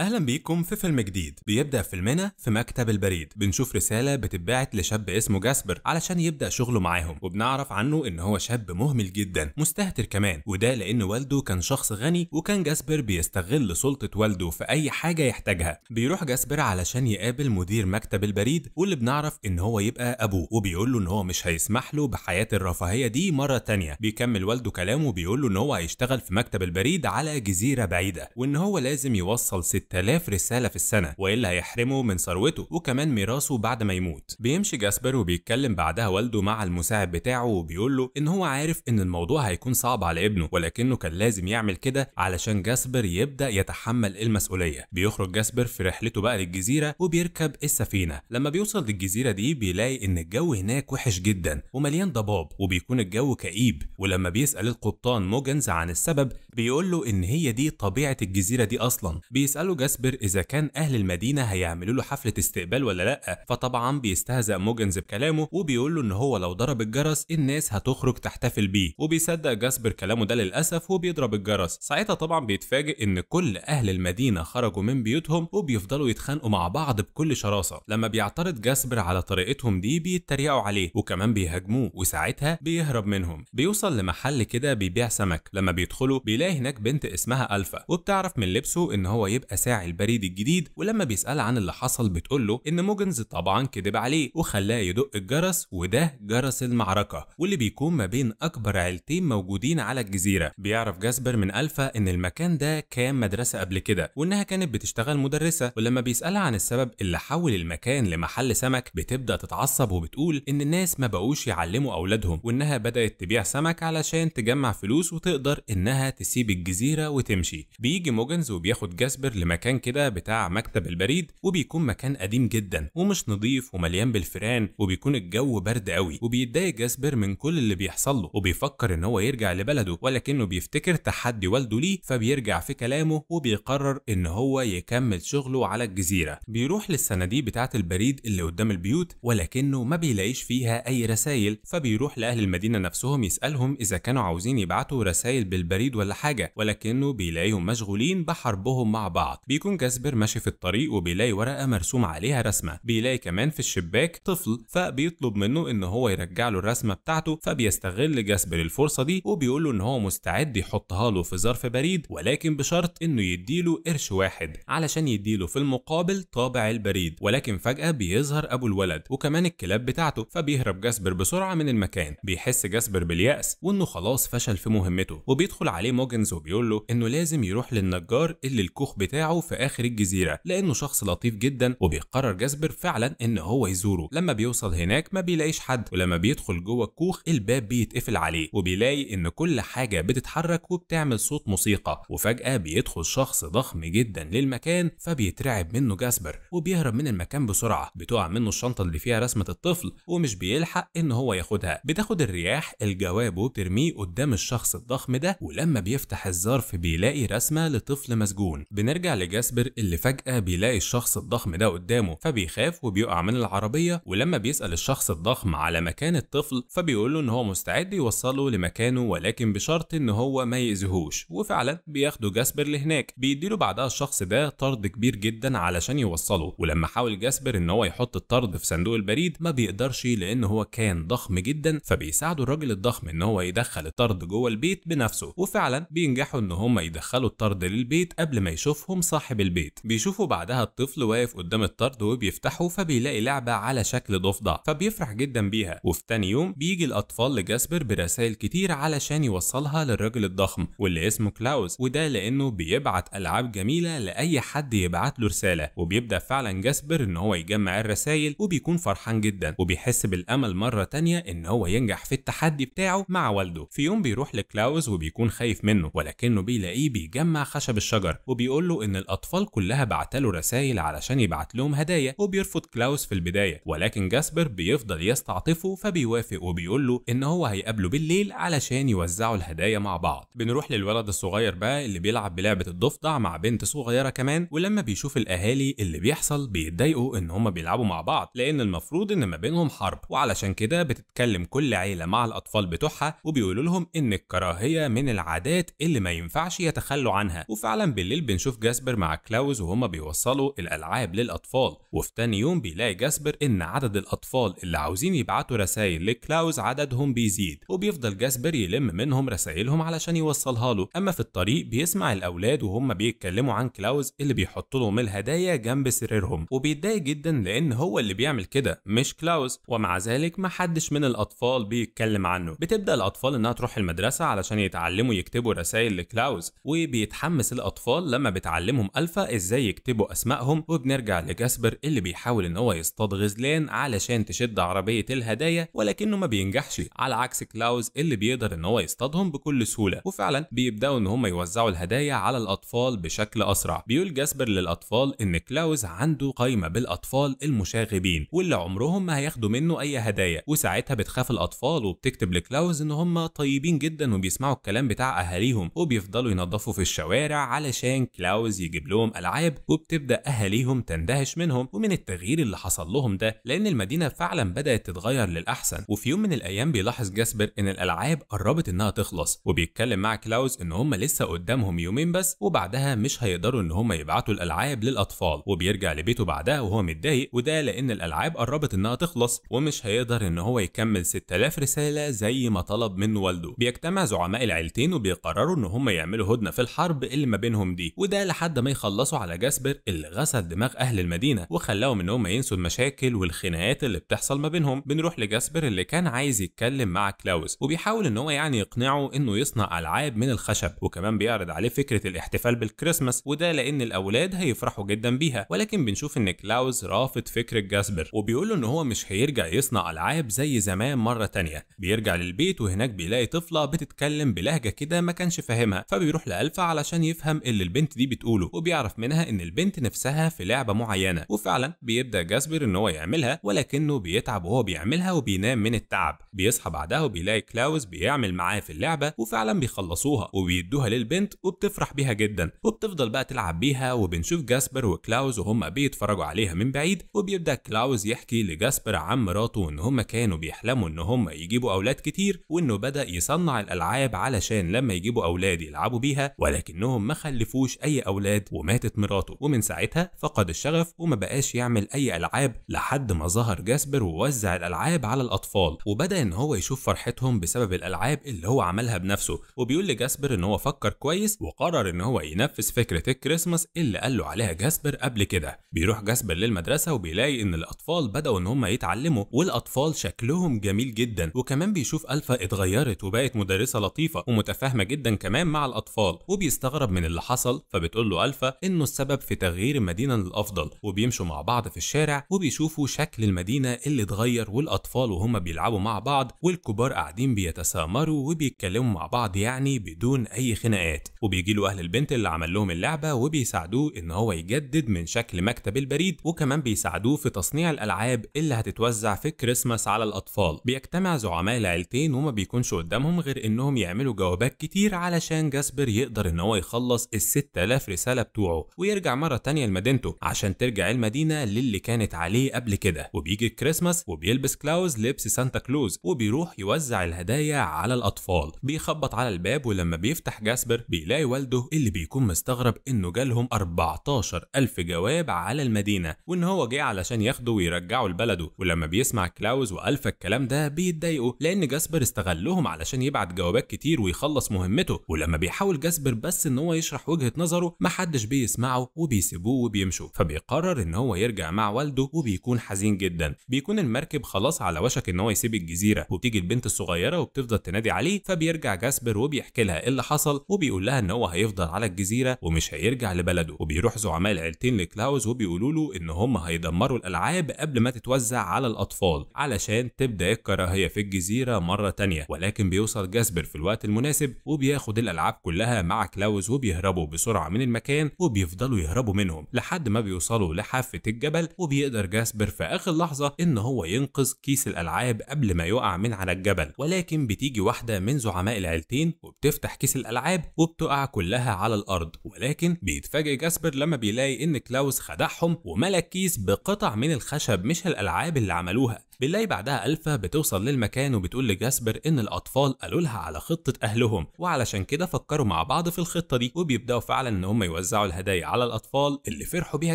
اهلا بيكم في فيلم جديد بيبدا فيلمنا في مكتب البريد بنشوف رساله بتتبعت لشاب اسمه جاسبر علشان يبدا شغله معاهم وبنعرف عنه ان هو شاب مهمل جدا مستهتر كمان وده لان والده كان شخص غني وكان جاسبر بيستغل سلطه والده في اي حاجه يحتاجها بيروح جاسبر علشان يقابل مدير مكتب البريد واللي بنعرف ان هو يبقى ابوه وبيقول له ان هو مش هيسمح له بحياه الرفاهيه دي مره تانية بيكمل والده كلامه وبيقول له ان هو هيشتغل في مكتب البريد على جزيره بعيده وان هو لازم يوصل ست 6000 رسالة في السنة وإلا هيحرمه من ثروته وكمان ميراثه بعد ما يموت بيمشي جاسبر وبيتكلم بعدها والده مع المساعد بتاعه وبيقول له إن هو عارف إن الموضوع هيكون صعب على ابنه ولكنه كان لازم يعمل كده علشان جاسبر يبدأ يتحمل المسؤولية بيخرج جاسبر في رحلته بقى للجزيرة وبيركب السفينة لما بيوصل للجزيرة دي بيلاقي إن الجو هناك وحش جدا ومليان ضباب وبيكون الجو كئيب ولما بيسأل القبطان موجنز عن السبب بيقول له إن هي دي طبيعة الجزيرة دي أصلا بيسأله بيسأله جاسبر إذا كان أهل المدينة هيعملوا له حفلة استقبال ولا لأ فطبعا بيستهزأ موجنز بكلامه وبيقول له إن هو لو ضرب الجرس الناس هتخرج تحتفل بيه وبيصدق جاسبر كلامه ده للأسف وبيضرب الجرس ساعتها طبعا بيتفاجئ إن كل أهل المدينة خرجوا من بيوتهم وبيفضلوا يتخانقوا مع بعض بكل شراسة لما بيعترض جاسبر على طريقتهم دي بيتريقوا عليه وكمان بيهاجموه وساعتها بيهرب منهم بيوصل لمحل كده بيبيع سمك لما بيدخلوا بيلاقي هناك بنت اسمها ألفا وبتعرف من لبسه إن هو يبقى لساعي البريد الجديد ولما بيسأل عن اللي حصل بتقول له إن موجنز طبعا كدب عليه وخلاه يدق الجرس وده جرس المعركة واللي بيكون ما بين أكبر عيلتين موجودين على الجزيرة بيعرف جاسبر من ألفا إن المكان ده كان مدرسة قبل كده وإنها كانت بتشتغل مدرسة ولما بيسألها عن السبب اللي حول المكان لمحل سمك بتبدأ تتعصب وبتقول إن الناس ما بقوش يعلموا أولادهم وإنها بدأت تبيع سمك علشان تجمع فلوس وتقدر إنها تسيب الجزيرة وتمشي بيجي موجنز وبياخد جاسبر مكان كده بتاع مكتب البريد وبيكون مكان قديم جدا ومش نظيف ومليان بالفيران وبيكون الجو برد قوي وبيتضايق جاسبر من كل اللي بيحصل له وبيفكر ان هو يرجع لبلده ولكنه بيفتكر تحدي والده ليه فبيرجع في كلامه وبيقرر ان هو يكمل شغله على الجزيره بيروح للصناديق بتاعه البريد اللي قدام البيوت ولكنه ما بيلاقيش فيها اي رسائل فبيروح لاهل المدينه نفسهم يسالهم اذا كانوا عاوزين يبعتوا رسائل بالبريد ولا حاجه ولكنه بيلاقيهم مشغولين بحربهم مع بعض بيكون جاسبر ماشي في الطريق وبيلاقي ورقه مرسوم عليها رسمه بيلاقي كمان في الشباك طفل فبيطلب منه ان هو يرجع له الرسمه بتاعته فبيستغل جاسبر الفرصه دي وبيقول له ان هو مستعد يحطها له في ظرف بريد ولكن بشرط انه يديله قرش واحد علشان يديله في المقابل طابع البريد ولكن فجاه بيظهر ابو الولد وكمان الكلاب بتاعته فبيهرب جاسبر بسرعه من المكان بيحس جاسبر بالياس وانه خلاص فشل في مهمته وبيدخل عليه موجنز وبيقول له انه لازم يروح للنجار اللي الكوخ بتاعه بتاعه في اخر الجزيره لانه شخص لطيف جدا وبيقرر جاسبر فعلا ان هو يزوره لما بيوصل هناك ما بيلاقيش حد ولما بيدخل جوه الكوخ الباب بيتقفل عليه وبيلاقي ان كل حاجه بتتحرك وبتعمل صوت موسيقى وفجاه بيدخل شخص ضخم جدا للمكان فبيترعب منه جاسبر وبيهرب من المكان بسرعه بتقع منه الشنطه اللي فيها رسمه الطفل ومش بيلحق ان هو ياخدها بتاخد الرياح الجواب وبترميه قدام الشخص الضخم ده ولما بيفتح الظرف بيلاقي رسمه لطفل مسجون بنرجع لجاسبر اللي فجأة بيلاقي الشخص الضخم ده قدامه فبيخاف وبيقع من العربية ولما بيسأل الشخص الضخم على مكان الطفل فبيقول له إن هو مستعد يوصله لمكانه ولكن بشرط إن هو ما يأذيهوش وفعلا بياخده جاسبر لهناك بيديله بعدها الشخص ده طرد كبير جدا علشان يوصله ولما حاول جاسبر إن هو يحط الطرد في صندوق البريد ما بيقدرش لأن هو كان ضخم جدا فبيساعده الراجل الضخم إن هو يدخل الطرد جوه البيت بنفسه وفعلا بينجحوا إن هم يدخلوا الطرد للبيت قبل ما يشوفهم صاحب البيت بيشوفوا بعدها الطفل واقف قدام الطرد وبيفتحه فبيلاقي لعبة على شكل ضفدع فبيفرح جدا بيها وفي تاني يوم بيجي الأطفال لجاسبر برسائل كتير علشان يوصلها للراجل الضخم واللي اسمه كلاوس وده لأنه بيبعت ألعاب جميلة لأي حد يبعت له رسالة وبيبدأ فعلا جاسبر إن هو يجمع الرسائل وبيكون فرحان جدا وبيحس بالأمل مرة تانية إن هو ينجح في التحدي بتاعه مع والده في يوم بيروح لكلاوس وبيكون خايف منه ولكنه بيلاقيه بيجمع خشب الشجر وبيقول له إن الأطفال كلها له رسائل علشان يبعت لهم هدايا وبيرفض كلاوس في البداية ولكن جاسبر بيفضل يستعطفه فبيوافق وبيقول له إن هو هيقابله بالليل علشان يوزعوا الهدايا مع بعض بنروح للولد الصغير بقى اللي بيلعب بلعبة الضفدع مع بنت صغيرة كمان ولما بيشوف الأهالي اللي بيحصل بيتضايقوا إن هما بيلعبوا مع بعض لأن المفروض إن ما بينهم حرب وعلشان كده بتتكلم كل عيلة مع الأطفال بتوعها وبيقولوا لهم إن الكراهية من العادات اللي ما ينفعش يتخلوا عنها وفعلا بالليل بنشوف جاسبر جاسبر مع كلاوز وهما بيوصلوا الألعاب للأطفال وفي تاني يوم بيلاقي جاسبر إن عدد الأطفال اللي عاوزين يبعتوا رسايل لكلاوز عددهم بيزيد وبيفضل جاسبر يلم منهم رسايلهم علشان يوصلها له أما في الطريق بيسمع الأولاد وهم بيتكلموا عن كلاوز اللي بيحط لهم الهدايا جنب سريرهم وبيتضايق جدا لأن هو اللي بيعمل كده مش كلاوز ومع ذلك محدش من الأطفال بيتكلم عنه بتبدأ الأطفال إنها تروح المدرسة علشان يتعلموا يكتبوا رسايل لكلاوز وبيتحمس الأطفال لما بتعلم بيعلمهم الفا ازاي يكتبوا اسمائهم وبنرجع لجاسبر اللي بيحاول ان هو يصطاد غزلان علشان تشد عربيه الهدايا ولكنه ما بينجحش على عكس كلاوز اللي بيقدر ان هو يصطادهم بكل سهوله وفعلا بيبداوا ان هم يوزعوا الهدايا على الاطفال بشكل اسرع بيقول جاسبر للاطفال ان كلاوز عنده قايمه بالاطفال المشاغبين واللي عمرهم ما هياخدوا منه اي هدايا وساعتها بتخاف الاطفال وبتكتب لكلاوز ان هم طيبين جدا وبيسمعوا الكلام بتاع اهاليهم وبيفضلوا ينظفوا في الشوارع علشان كلاوز يجيب لهم العاب وبتبدا اهاليهم تندهش منهم ومن التغيير اللي حصل لهم ده لان المدينه فعلا بدات تتغير للاحسن وفي يوم من الايام بيلاحظ جاسبر ان الالعاب قربت انها تخلص وبيتكلم مع كلاوز ان هم لسه قدامهم يومين بس وبعدها مش هيقدروا ان هم يبعتوا الالعاب للاطفال وبيرجع لبيته بعدها وهو متضايق وده لان الالعاب قربت انها تخلص ومش هيقدر ان هو يكمل 6000 رساله زي ما طلب منه والده بيجتمع زعماء العيلتين وبيقرروا ان هم يعملوا هدنه في الحرب اللي ما بينهم دي وده لحد لحد ما يخلصوا على جاسبر اللي غسل دماغ أهل المدينة وخلاهم إنهم ينسوا المشاكل والخناقات اللي بتحصل ما بينهم بنروح لجاسبر اللي كان عايز يتكلم مع كلاوس وبيحاول إن هو يعني يقنعه إنه يصنع ألعاب من الخشب وكمان بيعرض عليه فكرة الاحتفال بالكريسماس وده لأن الأولاد هيفرحوا جدا بيها ولكن بنشوف إن كلاوس رافض فكرة جاسبر وبيقول له إن هو مش هيرجع يصنع ألعاب زي زمان مرة تانية بيرجع للبيت وهناك بيلاقي طفلة بتتكلم بلهجة كده ما كانش فاهمها فبيروح لألفا علشان يفهم اللي البنت دي بتقوله بيقوله وبيعرف منها ان البنت نفسها في لعبه معينه وفعلا بيبدا جاسبر ان هو يعملها ولكنه بيتعب وهو بيعملها وبينام من التعب بيصحى بعدها وبيلاقي كلاوس بيعمل معاه في اللعبه وفعلا بيخلصوها وبيدوها للبنت وبتفرح بيها جدا وبتفضل بقى تلعب بيها وبنشوف جاسبر وكلاوز وهم بيتفرجوا عليها من بعيد وبيبدا كلاوز يحكي لجاسبر عن مراته ان هم كانوا بيحلموا ان هم يجيبوا اولاد كتير وانه بدا يصنع الالعاب علشان لما يجيبوا اولاد يلعبوا بيها ولكنهم ما خلفوش اي اولاد الولاد وماتت مراته ومن ساعتها فقد الشغف وما بقاش يعمل أي ألعاب لحد ما ظهر جاسبر ووزع الألعاب على الأطفال وبدأ إن هو يشوف فرحتهم بسبب الألعاب اللي هو عملها بنفسه وبيقول لجاسبر إن هو فكر كويس وقرر إن هو ينفذ فكرة الكريسماس اللي قال له عليها جاسبر قبل كده بيروح جاسبر للمدرسة وبيلاقي إن الأطفال بدأوا إن هم يتعلموا والأطفال شكلهم جميل جدا وكمان بيشوف ألفا اتغيرت وبقت مدرسة لطيفة ومتفاهمة جدا كمان مع الأطفال وبيستغرب من اللي حصل فبتقول له ألفا انه السبب في تغيير المدينه للافضل وبيمشوا مع بعض في الشارع وبيشوفوا شكل المدينه اللي اتغير والاطفال وهم بيلعبوا مع بعض والكبار قاعدين بيتسامروا وبيتكلموا مع بعض يعني بدون اي خناقات وبيجي له اهل البنت اللي عمل لهم اللعبه وبيساعدوه ان هو يجدد من شكل مكتب البريد وكمان بيساعدوه في تصنيع الالعاب اللي هتتوزع في كريسماس على الاطفال بيجتمع زعماء العيلتين وما بيكونش قدامهم غير انهم يعملوا جوابات كتير علشان جاسبر يقدر ان هو يخلص ال 6000 رساله الرساله بتوعه ويرجع مره تانية لمدينته عشان ترجع المدينه للي كانت عليه قبل كده وبيجي الكريسماس وبيلبس كلاوز لبس سانتا كلوز وبيروح يوزع الهدايا على الاطفال بيخبط على الباب ولما بيفتح جاسبر بيلاقي والده اللي بيكون مستغرب انه جالهم 14 ألف جواب على المدينة وإن هو جه علشان ياخده ويرجعه لبلده ولما بيسمع كلاوز وألفا الكلام ده بيتضايقوا لأن جاسبر استغلهم علشان يبعت جوابات كتير ويخلص مهمته ولما بيحاول جاسبر بس إن هو يشرح وجهة نظره محدش بيسمعه وبيسيبوه وبيمشوا فبيقرر ان هو يرجع مع والده وبيكون حزين جدا بيكون المركب خلاص على وشك ان هو يسيب الجزيره وبتيجي البنت الصغيره وبتفضل تنادي عليه فبيرجع جاسبر وبيحكي لها ايه اللي حصل وبيقول لها ان هو هيفضل على الجزيره ومش هيرجع لبلده وبيروح زعماء العيلتين لكلاوز وبيقولوا له ان هم هيدمروا الالعاب قبل ما تتوزع على الاطفال علشان تبدا الكراهيه في الجزيره مره تانية ولكن بيوصل جاسبر في الوقت المناسب وبياخد الالعاب كلها مع كلاوز وبيهربوا بسرعه من المكان المكان وبيفضلوا يهربوا منهم لحد ما بيوصلوا لحافة الجبل وبيقدر جاسبر في آخر لحظة إن هو ينقذ كيس الألعاب قبل ما يقع من على الجبل ولكن بتيجي واحدة من زعماء العيلتين وبتفتح كيس الألعاب وبتقع كلها على الأرض ولكن بيتفاجئ جاسبر لما بيلاقي إن كلاوس خدعهم وملك الكيس بقطع من الخشب مش الألعاب اللي عملوها بنلاقي بعدها ألفا بتوصل للمكان وبتقول لجاسبر إن الأطفال قالوا لها على خطة أهلهم وعلشان كده فكروا مع بعض في الخطة دي وبيبدأوا فعلا إن هم يوزعوا الهدايا على الأطفال اللي فرحوا بيها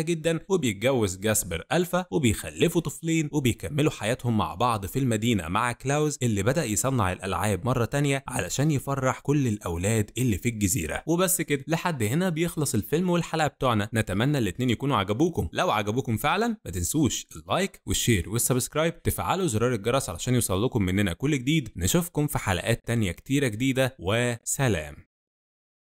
جدا وبيتجوز جاسبر ألفا وبيخلفوا طفلين وبيكملوا حياتهم مع بعض في المدينة مع كلاوز اللي بدأ يصنع الألعاب مرة تانية علشان يفرح كل الأولاد اللي في الجزيرة وبس كده لحد هنا بيخلص الفيلم والحلقة بتوعنا نتمنى الاتنين يكونوا عجبوكم لو عجبوكم فعلا ما تنسوش اللايك والشير والسبسكرايب تفعلوا زرار الجرس علشان يوصل لكم مننا كل جديد نشوفكم في حلقات تانية كتيرة جديدة وسلام